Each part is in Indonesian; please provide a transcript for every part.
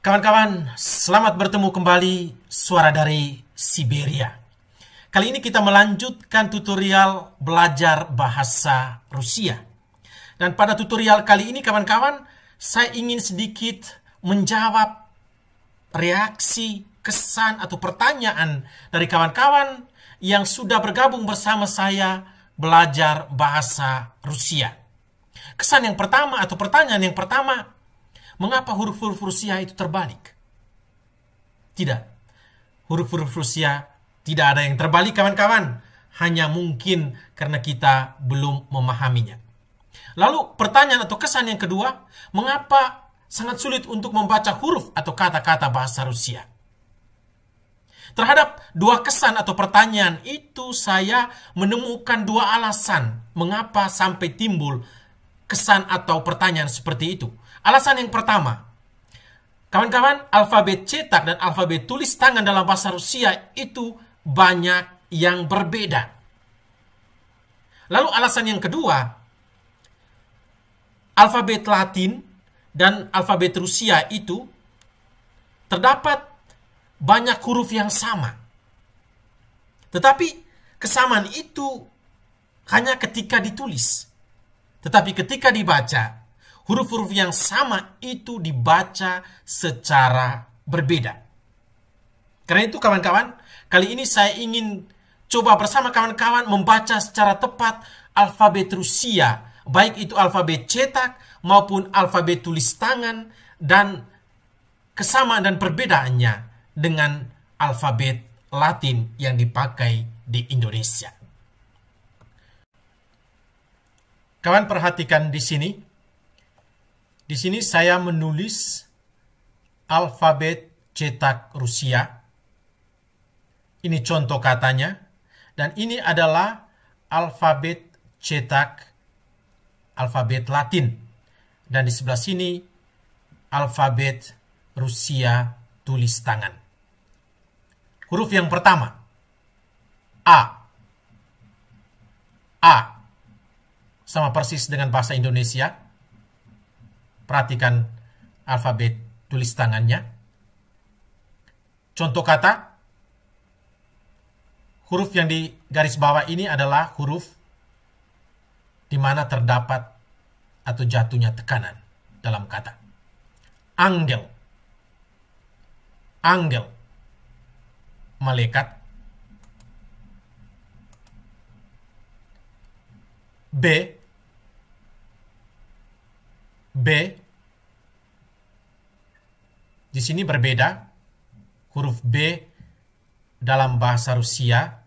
Kawan-kawan, selamat bertemu kembali suara dari Siberia. Kali ini kita melanjutkan tutorial belajar bahasa Rusia. Dan pada tutorial kali ini kawan-kawan, saya ingin sedikit menjawab reaksi, kesan atau pertanyaan dari kawan-kawan yang sudah bergabung bersama saya belajar bahasa Rusia. Kesan yang pertama atau pertanyaan yang pertama Mengapa huruf-huruf Rusia itu terbalik? Tidak. Huruf-huruf Rusia tidak ada yang terbalik kawan-kawan. Hanya mungkin karena kita belum memahaminya. Lalu pertanyaan atau kesan yang kedua, mengapa sangat sulit untuk membaca huruf atau kata-kata bahasa Rusia? Terhadap dua kesan atau pertanyaan itu saya menemukan dua alasan mengapa sampai timbul kesan atau pertanyaan seperti itu. Alasan yang pertama, kawan-kawan, alfabet cetak dan alfabet tulis tangan dalam bahasa Rusia itu banyak yang berbeda. Lalu alasan yang kedua, alfabet Latin dan alfabet Rusia itu terdapat banyak huruf yang sama. Tetapi kesamaan itu hanya ketika ditulis. Tetapi ketika dibaca, huruf-huruf yang sama itu dibaca secara berbeda. Karena itu kawan-kawan, kali ini saya ingin coba bersama kawan-kawan membaca secara tepat alfabet Rusia, baik itu alfabet cetak maupun alfabet tulis tangan dan kesamaan dan perbedaannya dengan alfabet Latin yang dipakai di Indonesia. Kawan perhatikan di sini di sini saya menulis alfabet cetak Rusia. Ini contoh katanya. Dan ini adalah alfabet cetak alfabet Latin. Dan di sebelah sini alfabet Rusia tulis tangan. Huruf yang pertama. A. A. Sama persis dengan bahasa Indonesia Perhatikan alfabet tulis tangannya. Contoh kata, huruf yang di garis bawah ini adalah huruf di mana terdapat atau jatuhnya tekanan dalam kata. Angel. Angel. Malaikat. B B di sini berbeda. Huruf B dalam bahasa Rusia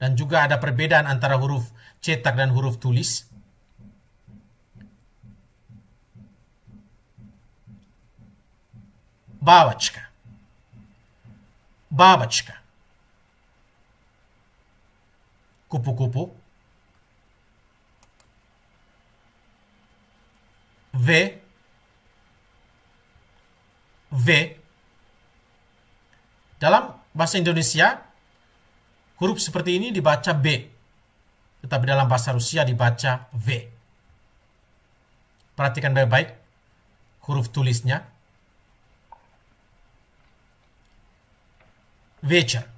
dan juga ada perbedaan antara huruf cetak dan huruf tulis. Бабочка. Бабочка. kupu-kupu. V V dalam bahasa Indonesia huruf seperti ini dibaca B tetapi dalam bahasa Rusia dibaca V perhatikan baik-baik huruf tulisnya vecher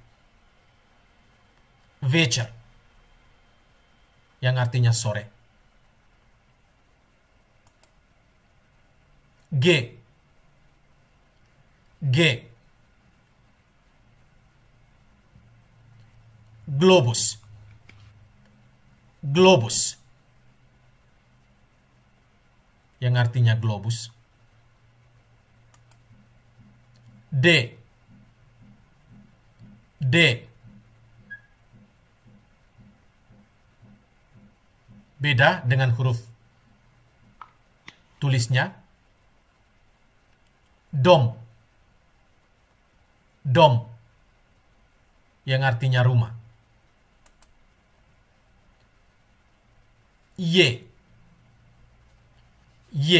vecher Yang artinya sore. G. G. Globus. Globus. Yang artinya globus. D. D. Beda dengan huruf tulisnya dom. Dom. Yang artinya rumah. Y. Y.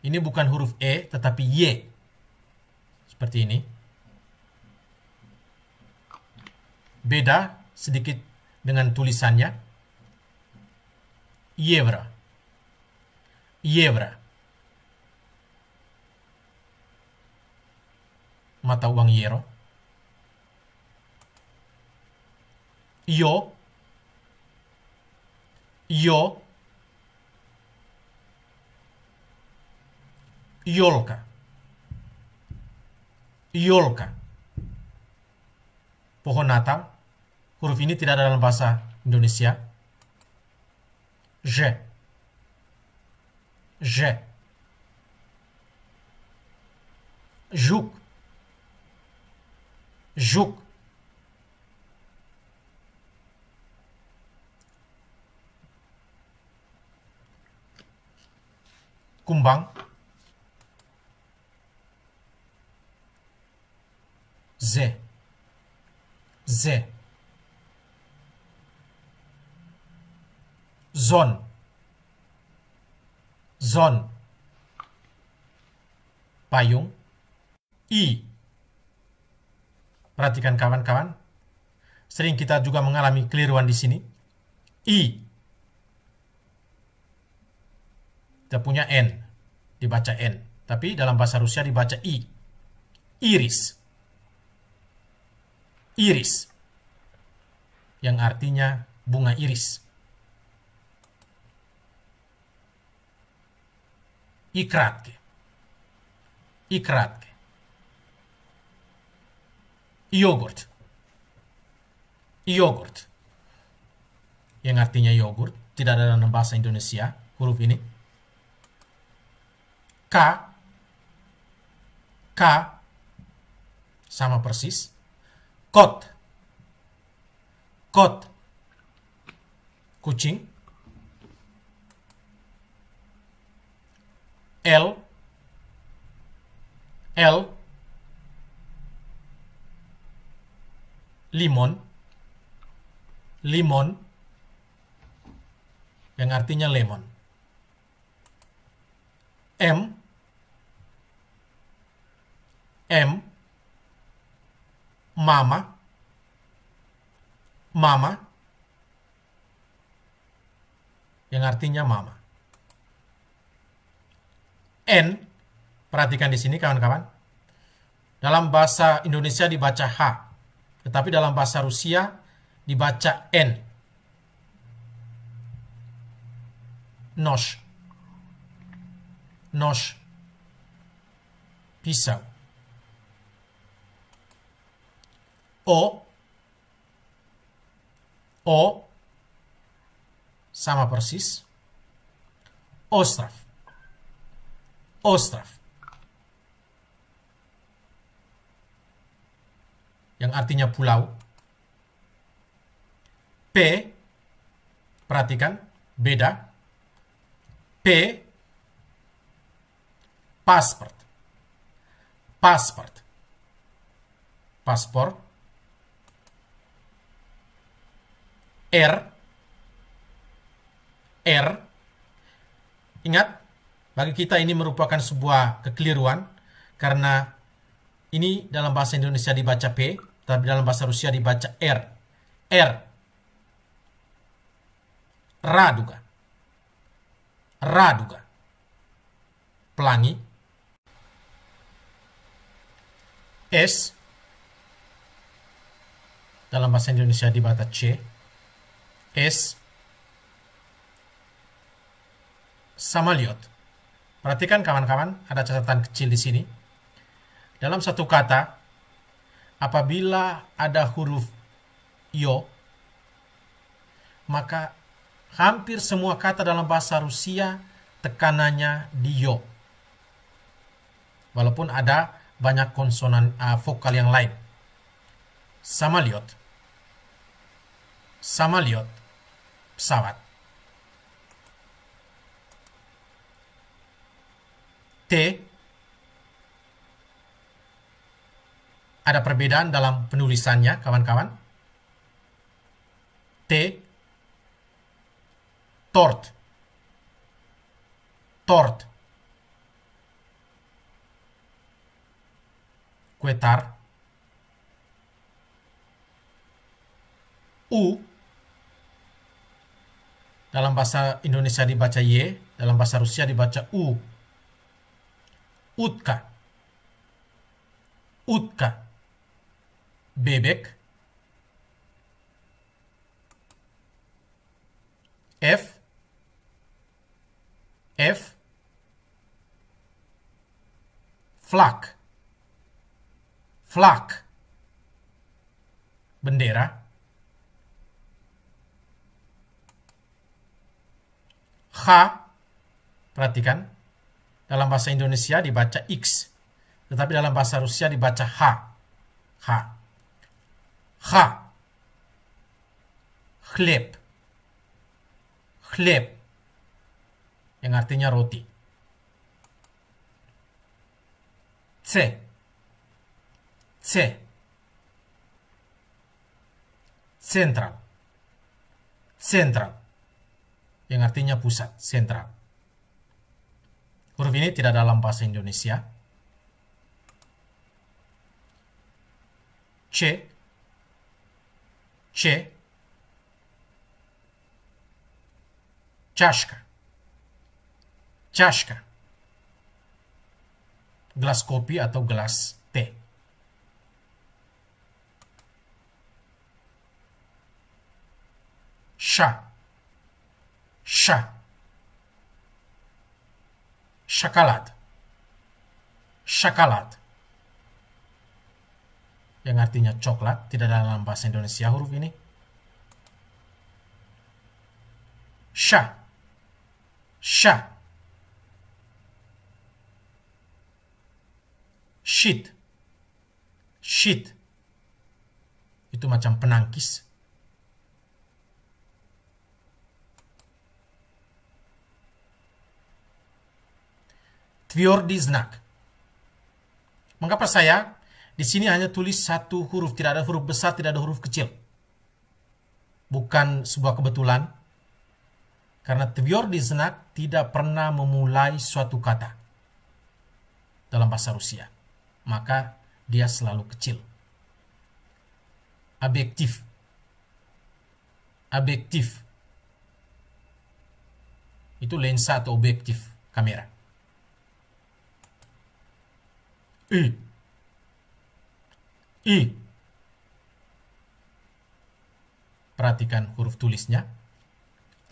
Ini bukan huruf E, tetapi Y. Seperti ini. Beda sedikit dengan tulisannya. Yevra. Yevra. mata uang euro. yo yo Yolka. Yolka. Pohon Natal. Huruf ini tidak ada dalam bahasa Indonesia. Je. Je. Juk. Juk. Kumbang. Z. Z. Zon. Zon. Payung. I. Perhatikan kawan-kawan. Sering kita juga mengalami keliruan di sini. I. Kita punya N. Dibaca N. Tapi dalam bahasa Rusia dibaca I. Iris. Iris. Yang artinya bunga iris. I kratke yogurt. Yogurt. Yang artinya yogurt. Tidak ada dalam bahasa Indonesia huruf ini. K. K. Sama persis. Kot. Kot. Kucing. L. L limon limon yang artinya lemon. M M mama mama yang artinya mama. N perhatikan di sini kawan-kawan. Dalam bahasa Indonesia dibaca H. Tetapi dalam bahasa Rusia dibaca N. Nosh. Nosh. Pisau. O. O. Sama persis. Ostrav. Ostrav. yang artinya pulau. P, perhatikan, beda. P, pasport. Pasport. Paspor. R, R. Ingat, bagi kita ini merupakan sebuah kekeliruan karena ini dalam bahasa Indonesia dibaca P, tapi dalam bahasa Rusia dibaca R. Er. R. Er. Raduga. Raduga. Pelangi. S. Dalam bahasa Indonesia dibaca C. S. Samaliot. Perhatikan kawan-kawan, ada catatan kecil di sini. Dalam satu kata, apabila ada huruf yo, maka hampir semua kata dalam bahasa Rusia tekanannya di yo. Walaupun ada banyak konsonan uh, vokal yang lain. Samaliot. Samaliot. Pesawat. T ada perbedaan dalam penulisannya, kawan-kawan. T, tort, tort, kuetar, U, dalam bahasa Indonesia dibaca Y, dalam bahasa Rusia dibaca U, utka, utka bebek, F, F, flak, flak, bendera, H, perhatikan, dalam bahasa Indonesia dibaca X, tetapi dalam bahasa Rusia dibaca H, H ха. Хлеб. Хлеб. Yang artinya roti. C. C. Sentral. Sentral. Yang artinya pusat, sentral. Huruf ini tidak dalam bahasa Indonesia. C ce ceașca, ceașca, gelas kopi atau gelas teh. Sha, sha, șacalat, șacalat. yang artinya coklat, tidak ada dalam bahasa Indonesia huruf ini. Sha. Sha. Shit. Shit. Itu macam penangkis. Tvrdi znak. Mengapa saya di sini hanya tulis satu huruf, tidak ada huruf besar, tidak ada huruf kecil. Bukan sebuah kebetulan, karena Tvior di Znak tidak pernah memulai suatu kata dalam bahasa Rusia. Maka dia selalu kecil. Objektif. Objektif. Itu lensa atau objektif kamera. Eh, I. Perhatikan huruf tulisnya.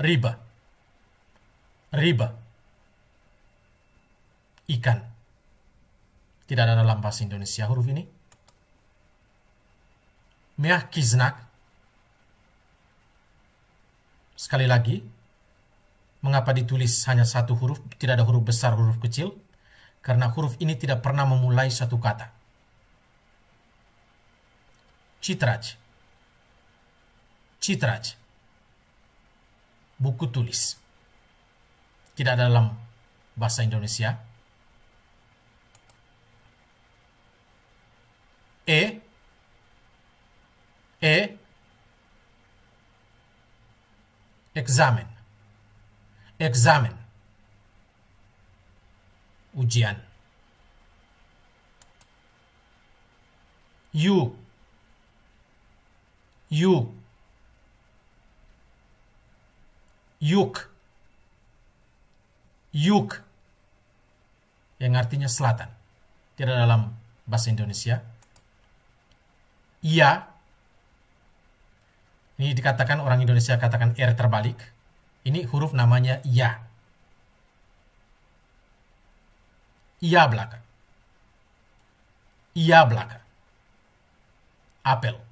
Riba. Riba. Ikan. Tidak ada dalam bahasa Indonesia huruf ini. Meah kiznak. Sekali lagi, mengapa ditulis hanya satu huruf, tidak ada huruf besar, huruf kecil? Karena huruf ini tidak pernah memulai satu kata. Citrać. Citrać. Buku tulis. Tidak dalam bahasa Indonesia. E. E. examen, examen, Ujian. U. Yuk, Yuk. Yuk. Yang artinya selatan. Tidak dalam bahasa Indonesia. Ia. Ini dikatakan orang Indonesia katakan R terbalik. Ini huruf namanya ia. Ya. Ia belakang. Ia belakang. Apel.